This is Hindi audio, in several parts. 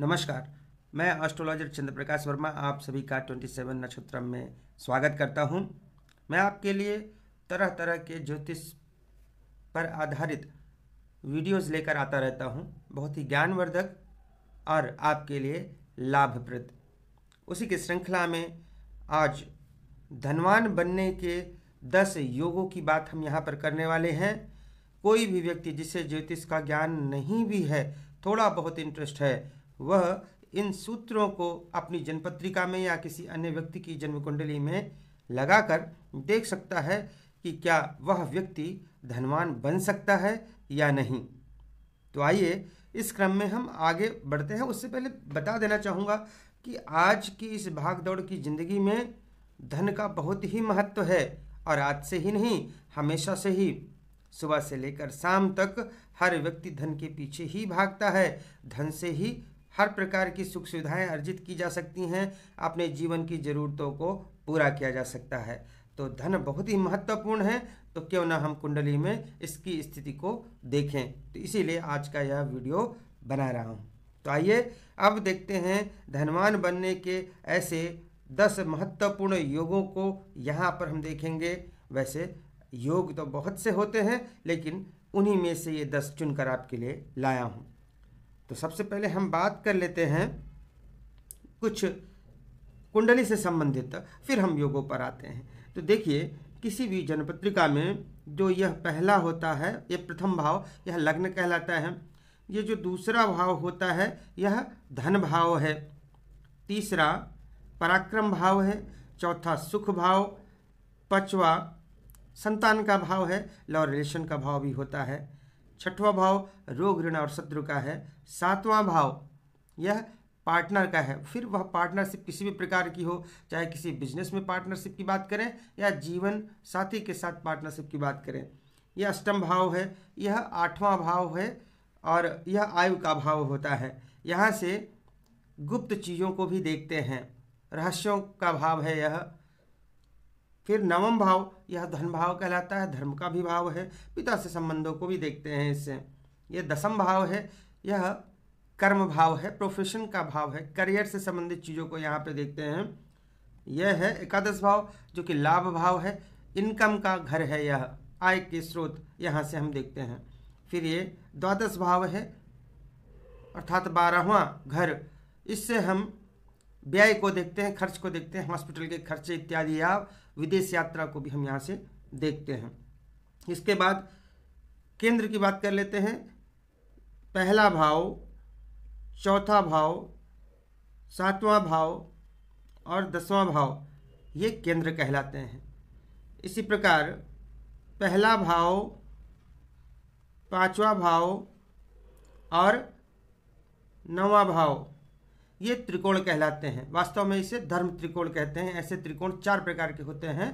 नमस्कार मैं एस्ट्रोलॉजर चंद्र प्रकाश वर्मा आप सभी का 27 नक्षत्र में स्वागत करता हूं मैं आपके लिए तरह तरह के ज्योतिष पर आधारित वीडियोस लेकर आता रहता हूं बहुत ही ज्ञानवर्धक और आपके लिए लाभप्रद उसी की श्रृंखला में आज धनवान बनने के दस योगों की बात हम यहाँ पर करने वाले हैं कोई भी व्यक्ति जिसे ज्योतिष का ज्ञान नहीं भी है थोड़ा बहुत इंटरेस्ट है वह इन सूत्रों को अपनी जन्मपत्रिका में या किसी अन्य व्यक्ति की जन्म कुंडली में लगाकर देख सकता है कि क्या वह व्यक्ति धनवान बन सकता है या नहीं तो आइए इस क्रम में हम आगे बढ़ते हैं उससे पहले बता देना चाहूँगा कि आज की इस भाग दौड़ की ज़िंदगी में धन का बहुत ही महत्व है और आज से ही नहीं हमेशा से ही सुबह से लेकर शाम तक हर व्यक्ति धन के पीछे ही भागता है धन से ही हर प्रकार की सुख सुविधाएं अर्जित की जा सकती हैं अपने जीवन की ज़रूरतों को पूरा किया जा सकता है तो धन बहुत ही महत्वपूर्ण है तो क्यों ना हम कुंडली में इसकी स्थिति को देखें तो इसीलिए आज का यह वीडियो बना रहा हूँ तो आइए अब देखते हैं धनवान बनने के ऐसे दस महत्वपूर्ण योगों को यहाँ पर हम देखेंगे वैसे योग तो बहुत से होते हैं लेकिन उन्हीं में से ये दस चुनकर आपके लिए लाया हूँ तो सबसे पहले हम बात कर लेते हैं कुछ कुंडली से संबंधित फिर हम योगों पर आते हैं तो देखिए किसी भी जनपत्रिका में जो यह पहला होता है यह प्रथम भाव यह लग्न कहलाता है ये जो दूसरा भाव होता है यह धन भाव है तीसरा पराक्रम भाव है चौथा सुख भाव पांचवा संतान का भाव है लव रिलेशन का भाव भी होता है छठवां भाव रोग ऋण और शत्रु का है सातवां भाव यह पार्टनर का है फिर वह पार्टनरशिप किसी भी प्रकार की हो चाहे किसी बिजनेस में पार्टनरशिप की बात करें या जीवन साथी के साथ पार्टनरशिप की बात करें यह अष्टम भाव है यह आठवां भाव है और यह आयु का भाव होता है यहाँ से गुप्त चीज़ों को भी देखते हैं रहस्यों का भाव है यह फिर नवम भाव यह धन भाव कहलाता है धर्म का भी भाव है पिता से संबंधों को भी देखते हैं इससे यह दसम भाव है यह कर्म भाव है प्रोफेशन का भाव है करियर से संबंधित चीज़ों को यहाँ पे देखते हैं यह है एकादश भाव जो कि लाभ भाव है इनकम का घर है यह आय के स्रोत यहाँ से हम देखते हैं फिर ये द्वादश भाव है अर्थात बारहवा घर इससे हम व्यय को देखते हैं खर्च को देखते हैं हॉस्पिटल के खर्चे इत्यादि या विदेश यात्रा को भी हम यहाँ से देखते हैं इसके बाद केंद्र की बात कर लेते हैं पहला भाव चौथा भाव सातवां भाव और दसवां भाव ये केंद्र कहलाते हैं इसी प्रकार पहला भाव पांचवा भाव और नवा भाव ये त्रिकोण कहलाते हैं वास्तव में इसे धर्म त्रिकोण कहते हैं ऐसे त्रिकोण चार प्रकार के होते हैं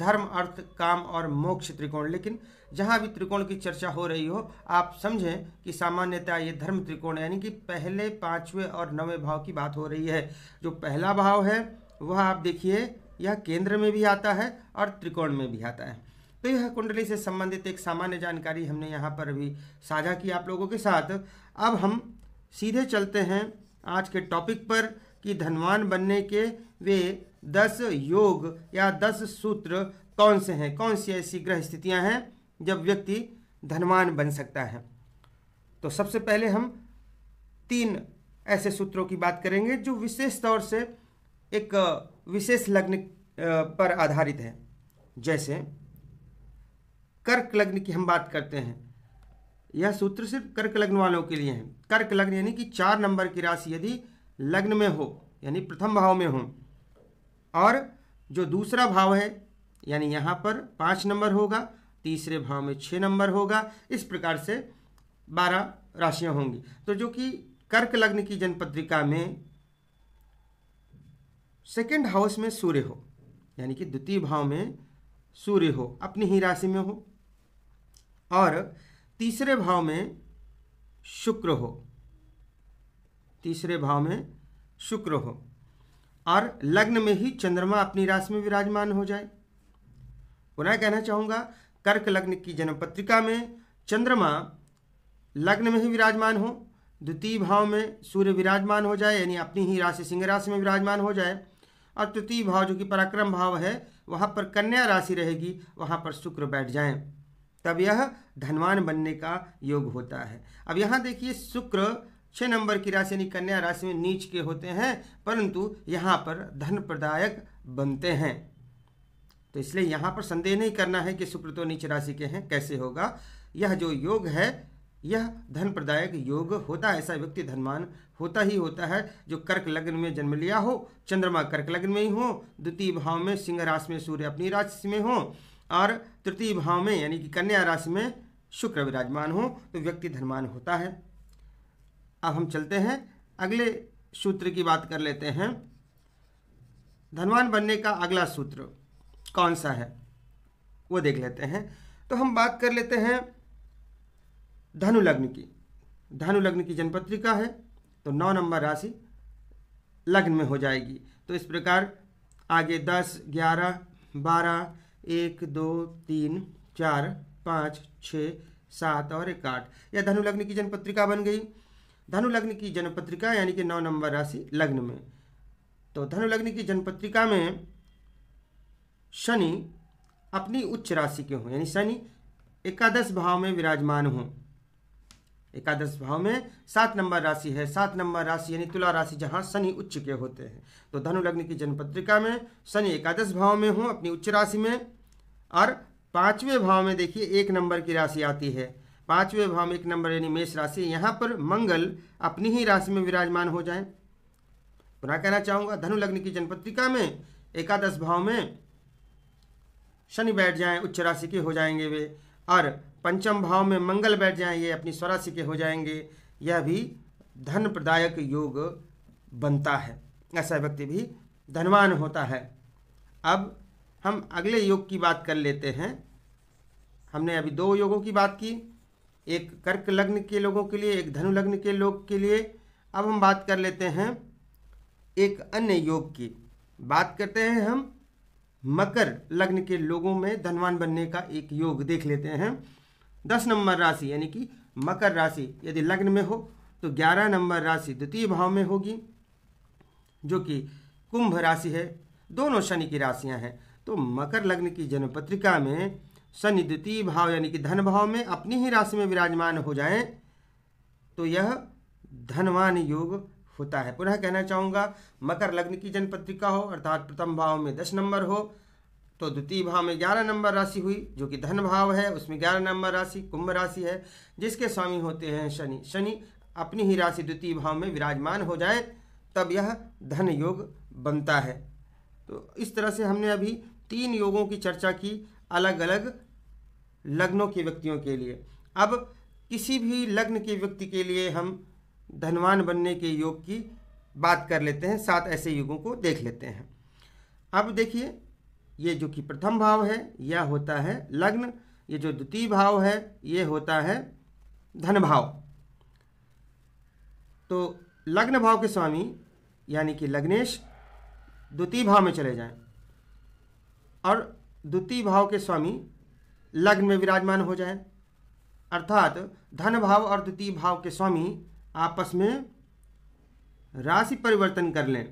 धर्म अर्थ काम और मोक्ष त्रिकोण लेकिन जहाँ भी त्रिकोण की चर्चा हो रही हो आप समझें कि सामान्यतः ये धर्म त्रिकोण यानी कि पहले पांचवें और नवें भाव की बात हो रही है जो पहला भाव है वह आप देखिए यह केंद्र में भी आता है और त्रिकोण में भी आता है तो यह कुंडली से संबंधित एक सामान्य जानकारी हमने यहाँ पर भी साझा की आप लोगों के साथ अब हम सीधे चलते हैं आज के टॉपिक पर कि धनवान बनने के वे दस योग या दस सूत्र कौन से हैं कौन सी ऐसी ग्रह स्थितियां हैं जब व्यक्ति धनवान बन सकता है तो सबसे पहले हम तीन ऐसे सूत्रों की बात करेंगे जो विशेष तौर से एक विशेष लग्न पर आधारित है जैसे कर्क लग्न की हम बात करते हैं यह सूत्र सिर्फ कर्क लग्न वालों के लिए है कर्क लग्न यानी कि चार नंबर की राशि यदि लग्न में हो यानी प्रथम भाव में हो और जो दूसरा भाव है यानी यहाँ पर पाँच नंबर होगा तीसरे भाव में छः नंबर होगा इस प्रकार से बारह राशियाँ होंगी तो जो कि कर्क लग्न की जनपत्रिका में सेकेंड हाउस में सूर्य हो यानी कि द्वितीय भाव में सूर्य हो अपनी ही राशि में हो और तीसरे भाव में शुक्र हो तीसरे भाव में शुक्र हो और लग्न में ही चंद्रमा अपनी राशि में विराजमान हो जाए पुनः कहना चाहूँगा कर्क लग्न की जन्म पत्रिका में चंद्रमा लग्न में ही विराजमान हो द्वितीय भाव में सूर्य विराजमान हो जाए यानी अपनी ही राशि सिंह राशि में विराजमान हो जाए और तृतीय भाव जो कि पराक्रम भाव है वहाँ पर कन्या राशि रहेगी वहाँ पर शुक्र बैठ जाए तब यह धनवान बनने का योग होता है अब यहाँ देखिए शुक्र छः नंबर की राशि यानी कन्या राशि में नीच के होते हैं परंतु यहाँ पर धन प्रदायक बनते हैं तो इसलिए यहाँ पर संदेह नहीं करना है कि शुक्र तो नीच राशि के हैं कैसे होगा यह जो योग है यह धन प्रदायक योग होता है ऐसा व्यक्ति धनवान होता ही होता है जो कर्क लग्न में जन्म लिया हो चंद्रमा कर्क लग्न में ही हो द्वितीय भाव में सिंह राशि में सूर्य अपनी राशि में हो और तृतीय भाव में यानी कि कन्या राशि में शुक्र विराजमान हो तो व्यक्ति धनवान होता है अब हम चलते हैं अगले सूत्र की बात कर लेते हैं धनवान बनने का अगला सूत्र कौन सा है वो देख लेते हैं तो हम बात कर लेते हैं धनु लग्न की धनु लग्न की जन्मपत्रिका है तो नौ नंबर राशि लग्न में हो जाएगी तो इस प्रकार आगे दस ग्यारह बारह एक दो तीन चार पाँच छ सात और एक आठ यह धनु लग्न की जनपत्रिका बन गई धनु लग्न की जनपत्रिका यानी कि नौ नंबर राशि लग्न में तो धनु लग्न की जनपत्रिका में शनि अपनी उच्च राशि के हों यानी शनि एकादश भाव में विराजमान हों एकादश भाव में सात नंबर राशि है सात नंबर राशि यानी तुला राशि जहां शनि उच्च के होते हैं तो धनु लग्न की जन्म पत्रिका में शनि एकादश भाव में हो अपनी उच्च राशि में और पांचवें भाव में देखिए एक नंबर की राशि आती है पांचवें भाव में एक नंबर यानी मेष राशि यहाँ पर मंगल अपनी ही राशि में विराजमान हो जाए पुनः कहना चाहूँगा धनु लग्न की पत्रिका में एकादश भाव में शनि बैठ जाए उच्च राशि के हो जाएंगे वे और पंचम भाव में मंगल बैठ जाएं ये अपनी स्वराशि के हो जाएंगे यह भी धन प्रदायक योग बनता है ऐसा व्यक्ति भी धनवान होता है अब हम अगले योग की बात कर लेते हैं हमने अभी दो योगों की बात की एक कर्क लग्न के लोगों के लिए एक धनु लग्न के लोग के लिए अब हम बात कर लेते हैं एक अन्य योग की बात करते हैं हम मकर लग्न के लोगों में धनवान बनने का एक योग देख लेते हैं दस नंबर राशि यानी कि मकर राशि यदि लग्न में हो तो ग्यारह नंबर राशि द्वितीय भाव में होगी जो कि कुंभ राशि है दोनों शनि की राशियां हैं तो मकर लग्न की जन्म पत्रिका में शनि द्वितीय भाव यानी कि धन भाव में अपनी ही राशि में विराजमान हो जाएं तो यह धनवान योग होता है पुनः कहना चाहूँगा मकर लग्न की जन्म पत्रिका हो अर्थात प्रथम भाव में दस नंबर हो तो द्वितीय भाव में ग्यारह नंबर राशि हुई जो कि धन भाव है उसमें ग्यारह नंबर राशि कुंभ राशि है जिसके स्वामी होते हैं शनि शनि अपनी ही राशि द्वितीय भाव में विराजमान हो जाए तब यह धन योग बनता है तो इस तरह से हमने अभी तीन योगों की चर्चा की अलग अलग लग्नों के व्यक्तियों के लिए अब किसी भी लग्न के व्यक्ति के लिए हम धनवान बनने के योग की बात कर लेते हैं सात ऐसे युगों को देख लेते हैं अब देखिए ये जो कि प्रथम भाव है यह होता है लग्न ये जो द्वितीय भाव है ये होता है धन भाव तो लग्न भाव के स्वामी यानी कि लग्नेश द्वितीय भाव में चले जाएं और द्वितीय भाव के स्वामी लग्न में विराजमान हो जाएं अर्थात धन भाव और द्वितीय भाव के स्वामी आपस में राशि परिवर्तन कर लें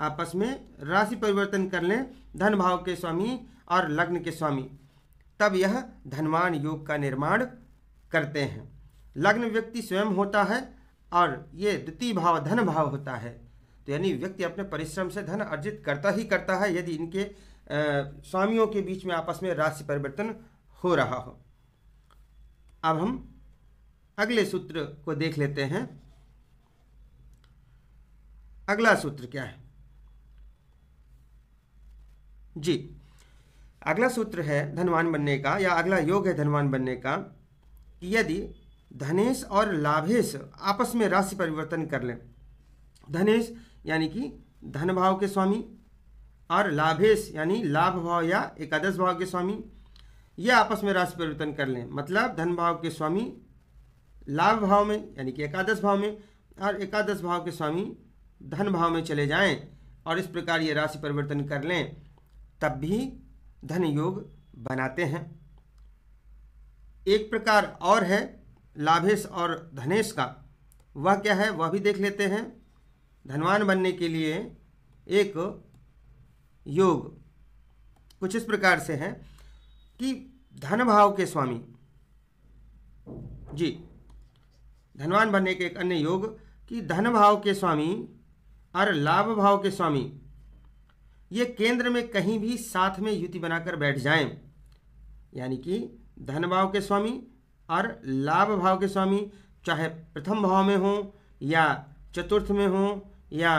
आपस में राशि परिवर्तन कर लें धन भाव के स्वामी और लग्न के स्वामी तब यह धनवान योग का निर्माण करते हैं लग्न व्यक्ति स्वयं होता है और ये द्वितीय भाव धन भाव होता है तो यानी व्यक्ति अपने परिश्रम से धन अर्जित करता ही करता है यदि इनके स्वामियों के बीच में आपस में राशि परिवर्तन हो रहा हो अब हम अगले सूत्र को देख लेते हैं अगला सूत्र क्या है जी अगला सूत्र है धनवान बनने का या अगला योग है धनवान बनने का कि यदि धनेश और लाभेश आपस में राशि परिवर्तन कर लें धनेश यानी कि धन भाव के स्वामी और लाभेश यानी लाभ भाव या एकादश भाव के स्वामी ये आपस में राशि परिवर्तन कर लें मतलब धन भाव के स्वामी लाभ भाव में यानी कि एकादश भाव में और एकादश भाव के स्वामी धन भाव में चले जाएं और इस प्रकार ये राशि परिवर्तन कर लें तब भी धन योग बनाते हैं एक प्रकार और है लाभेश और धनेश का वह क्या है वह भी देख लेते हैं धनवान बनने के लिए एक योग कुछ इस प्रकार से है कि धन भाव के स्वामी जी धनवान बनने के एक अन्य योग कि धन भाव के स्वामी और लाभ भाव के स्वामी ये केंद्र में कहीं भी साथ में युति बनाकर बैठ जाएं यानी कि धन भाव के स्वामी और लाभ भाव के स्वामी चाहे प्रथम भाव में हों या चतुर्थ में हों या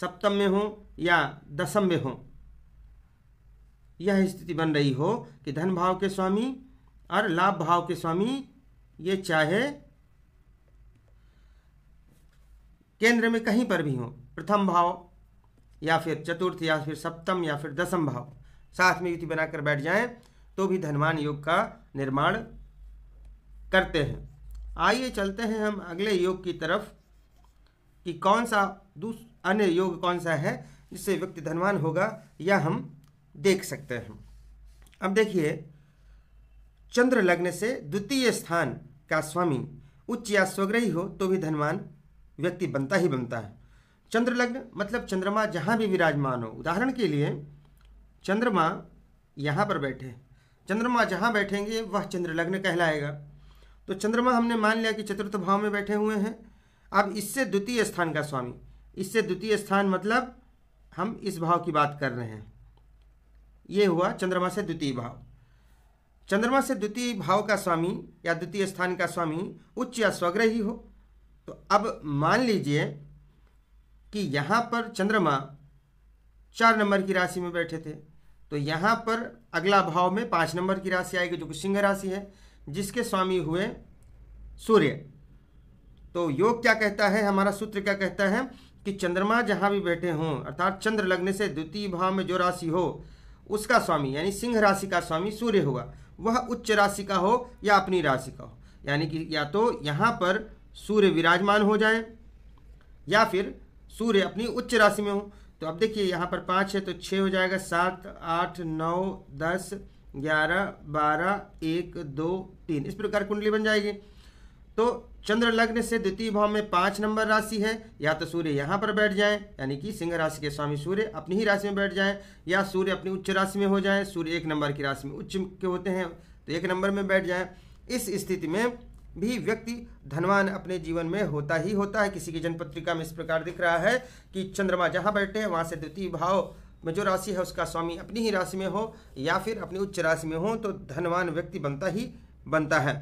सप्तम में हों या दसम में हों यह स्थिति बन रही हो कि धन भाव के स्वामी और लाभ भाव के स्वामी ये चाहे केंद्र में कहीं पर भी हों प्रथम भाव या फिर चतुर्थ या फिर सप्तम या फिर दसम भाव साथ में युति बनाकर बैठ जाएं तो भी धनवान योग का निर्माण करते हैं आइए चलते हैं हम अगले योग की तरफ कि कौन सा दूस अन्य योग कौन सा है जिससे व्यक्ति धनवान होगा यह हम देख सकते हैं अब देखिए चंद्र लग्न से द्वितीय स्थान का स्वामी उच्च या स्वग्रही हो तो भी धनवान व्यक्ति बनता ही बनता है चंद्र लग्न मतलब चंद्रमा जहाँ भी विराजमान हो उदाहरण के लिए चंद्रमा यहाँ पर बैठे चंद्रमा जहाँ बैठेंगे वह चंद्र लग्न कहलाएगा तो चंद्रमा हमने मान लिया कि चतुर्थ भाव में बैठे हुए हैं अब इससे द्वितीय स्थान का स्वामी इससे द्वितीय स्थान मतलब हम इस भाव की बात कर रहे हैं ये हुआ चंद्रमा से द्वितीय भाव चंद्रमा से द्वितीय भाव का स्वामी या द्वितीय स्थान का स्वामी उच्च या स्वग्रही हो तो अब मान लीजिए कि यहाँ पर चंद्रमा चार नंबर की राशि में बैठे थे तो यहाँ पर अगला भाव में पाँच नंबर की राशि आएगी जो कि सिंह राशि है जिसके स्वामी हुए सूर्य तो योग क्या कहता है हमारा सूत्र क्या कहता है कि चंद्रमा जहाँ भी बैठे हों अर्थात चंद्र लगने से द्वितीय भाव में जो राशि हो उसका स्वामी यानी सिंह राशि का स्वामी सूर्य होगा वह उच्च राशि का हो या अपनी राशि का हो यानी कि या तो यहाँ पर सूर्य विराजमान हो जाए या फिर सूर्य अपनी उच्च राशि में हो तो अब देखिए यहाँ पर पाँच है तो छः हो जाएगा सात आठ नौ दस ग्यारह बारह एक दो तीन इस प्रकार कुंडली बन जाएगी तो चंद्र लग्न से द्वितीय भाव में पाँच नंबर राशि है या तो सूर्य यहाँ पर बैठ जाए यानी कि सिंह राशि के स्वामी सूर्य अपनी ही राशि में बैठ जाए या सूर्य अपनी उच्च राशि में हो जाए सूर्य एक नंबर की राशि में उच्च के होते हैं तो एक नंबर में बैठ जाए इस स्थिति में भी व्यक्ति धनवान अपने जीवन में होता ही होता है किसी की जनपत्रिका में इस प्रकार दिख रहा है कि चंद्रमा जहाँ बैठे हैं वहाँ से द्वितीय भाव में जो राशि है उसका स्वामी अपनी ही राशि में हो या फिर अपनी उच्च राशि में हो तो धनवान व्यक्ति बनता ही बनता है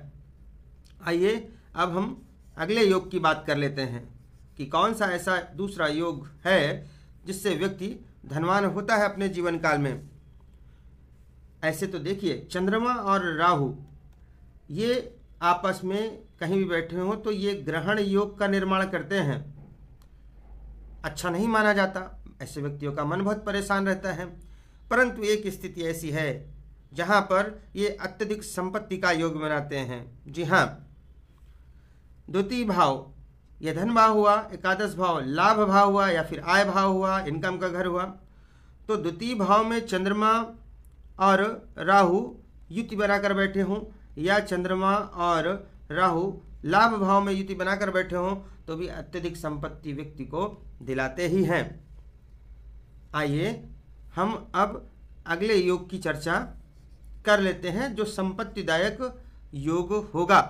आइए अब हम अगले योग की बात कर लेते हैं कि कौन सा ऐसा दूसरा योग है जिससे व्यक्ति धनवान होता है अपने जीवन काल में ऐसे तो देखिए चंद्रमा और राहु ये आपस में कहीं भी बैठे हों तो ये ग्रहण योग का निर्माण करते हैं अच्छा नहीं माना जाता ऐसे व्यक्तियों का मन बहुत परेशान रहता है परंतु एक स्थिति ऐसी है जहाँ पर ये अत्यधिक संपत्ति का योग बनाते हैं जी हाँ द्वितीय भाव यह धन भाव हुआ एकादश भाव लाभ भाव हुआ या फिर आय भाव हुआ इनकम का घर हुआ तो द्वितीय भाव में चंद्रमा और राहु युति बनाकर बैठे हों या चंद्रमा और राहु लाभ भाव में युति बनाकर बैठे हों तो भी अत्यधिक संपत्ति व्यक्ति को दिलाते ही हैं आइए हम अब अगले योग की चर्चा कर लेते हैं जो संपत्तिदायक योग होगा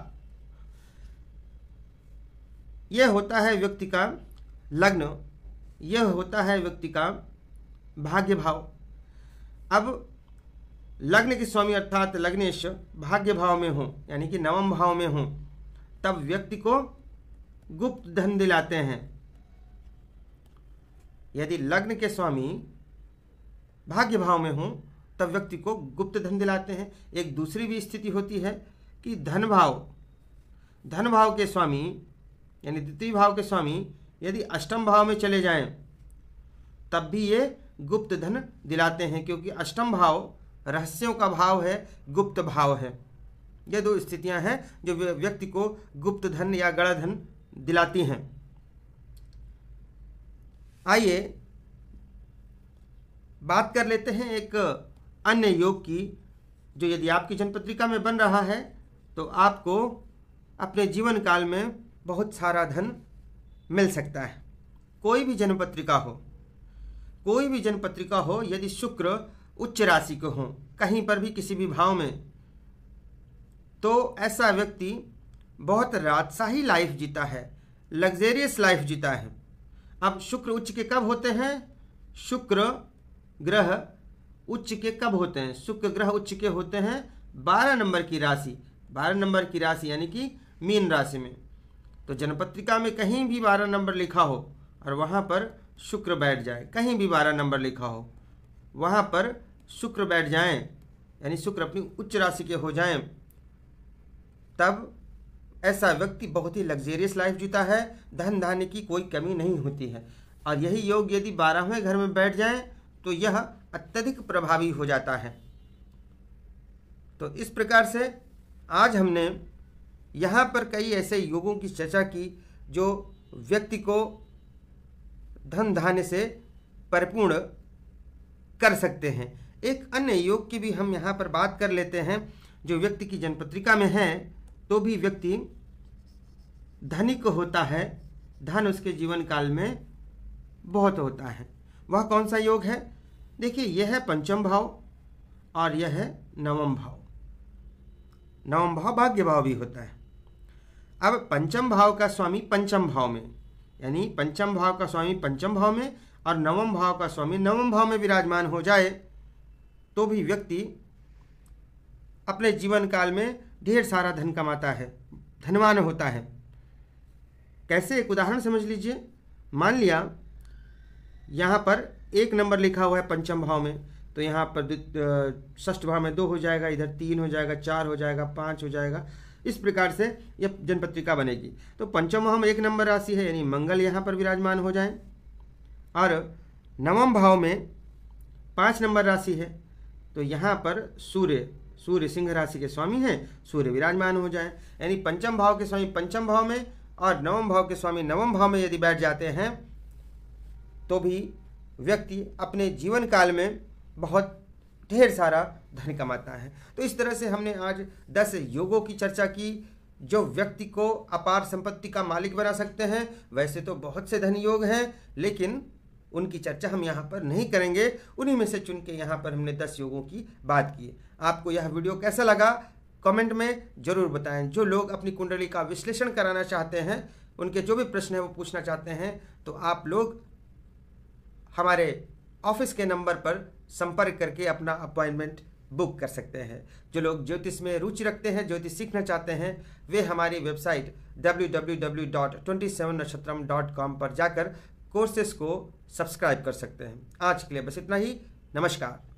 यह होता है व्यक्ति का लग्न यह होता है व्यक्ति का भाग्य भाव अब लग्न के स्वामी अर्थात लग्नेश भाग्य भाव में हों यानी कि नवम भाव में हों तब व्यक्ति को गुप्त धन दिलाते हैं यदि लग्न के स्वामी भाग्य भाव में हों तब व्यक्ति को गुप्त धन दिलाते हैं एक दूसरी भी स्थिति होती है कि धन भाव धन भाव के स्वामी यानी द्वितीय भाव के स्वामी यदि अष्टम भाव में चले जाएं तब भी ये गुप्त धन दिलाते हैं क्योंकि अष्टम भाव रहस्यों का भाव है गुप्त भाव है ये दो स्थितियां हैं जो व्यक्ति को गुप्त धन या गड़ा धन दिलाती हैं आइए बात कर लेते हैं एक अन्य योग की जो यदि आपकी जनपत्रिका में बन रहा है तो आपको अपने जीवन काल में बहुत सारा धन मिल सकता है कोई भी जनपत्रिका हो कोई भी जनपत्रिका हो यदि शुक्र उच्च राशि के हों कहीं पर भी किसी भी भाव में तो ऐसा व्यक्ति बहुत राजशाही लाइफ जीता है लग्जेरियस लाइफ जीता है अब शुक्र उच्च के कब होते हैं शुक्र ग्रह उच्च के कब होते हैं शुक्र ग्रह उच्च के होते हैं बारह नंबर की राशि बारह नंबर की राशि यानी कि मीन राशि में तो जनपत्रिका में कहीं भी बारह नंबर लिखा हो और वहाँ पर शुक्र बैठ जाए कहीं भी बारह नंबर लिखा हो वहाँ पर शुक्र बैठ जाएं यानी शुक्र अपनी उच्च राशि के हो जाएं तब ऐसा व्यक्ति बहुत ही लग्जेरियस लाइफ जीता है धन धान्य की कोई कमी नहीं होती है और यही योग यदि बारहवें घर में बैठ जाए तो यह अत्यधिक प्रभावी हो जाता है तो इस प्रकार से आज हमने यहाँ पर कई ऐसे योगों की चर्चा की जो व्यक्ति को धन धान्य से परिपूर्ण कर सकते हैं एक अन्य योग की भी हम यहाँ पर बात कर लेते हैं जो व्यक्ति की जनपत्रिका में है तो भी व्यक्ति धनिक होता है धन उसके जीवन काल में बहुत होता है वह कौन सा योग है देखिए यह है पंचम भाव और यह है नवम भाव नवम भाव भाग्य भाव भी होता है अब पंचम भाव का स्वामी पंचम भाव में यानी पंचम भाव का स्वामी पंचम भाव में और नवम भाव का स्वामी नवम भाव में विराजमान हो जाए तो भी व्यक्ति अपने जीवन काल में ढेर सारा धन कमाता है धनवान होता है कैसे एक उदाहरण समझ लीजिए मान लिया यहाँ पर एक नंबर लिखा हुआ है पंचम भाव में तो यहाँ पर षष्ठ भाव में दो हो जाएगा इधर तीन हो जाएगा चार हो जाएगा पाँच हो जाएगा इस प्रकार से यह जनपत्रिका बनेगी तो पंचम भाव में एक नंबर राशि है यानी मंगल यहाँ पर विराजमान हो जाए और नवम भाव में पाँच नंबर राशि है तो यहाँ पर सूर्य सूर्य सिंह राशि के स्वामी हैं सूर्य विराजमान हो जाए यानी पंचम भाव के स्वामी पंचम भाव में और नवम भाव के स्वामी नवम भाव में यदि बैठ जाते हैं तो भी व्यक्ति अपने जीवन काल में बहुत ढेर सारा धन कमाता है तो इस तरह से हमने आज दस योगों की चर्चा की जो व्यक्ति को अपार संपत्ति का मालिक बना सकते हैं वैसे तो बहुत से धन योग हैं लेकिन उनकी चर्चा हम यहाँ पर नहीं करेंगे उन्हीं में से चुन के यहाँ पर हमने दस योगों की बात की आपको यह वीडियो कैसा लगा कमेंट में ज़रूर बताएं जो लोग अपनी कुंडली का विश्लेषण कराना चाहते हैं उनके जो भी प्रश्न हैं वो पूछना चाहते हैं तो आप लोग हमारे ऑफिस के नंबर पर संपर्क करके अपना अपॉइंटमेंट बुक कर सकते हैं जो लोग ज्योतिष में रुचि रखते हैं ज्योतिष सीखना चाहते हैं वे हमारी वेबसाइट डब्ल्यू कॉम पर जाकर कोर्सेस को सब्सक्राइब कर सकते हैं आज के लिए बस इतना ही नमस्कार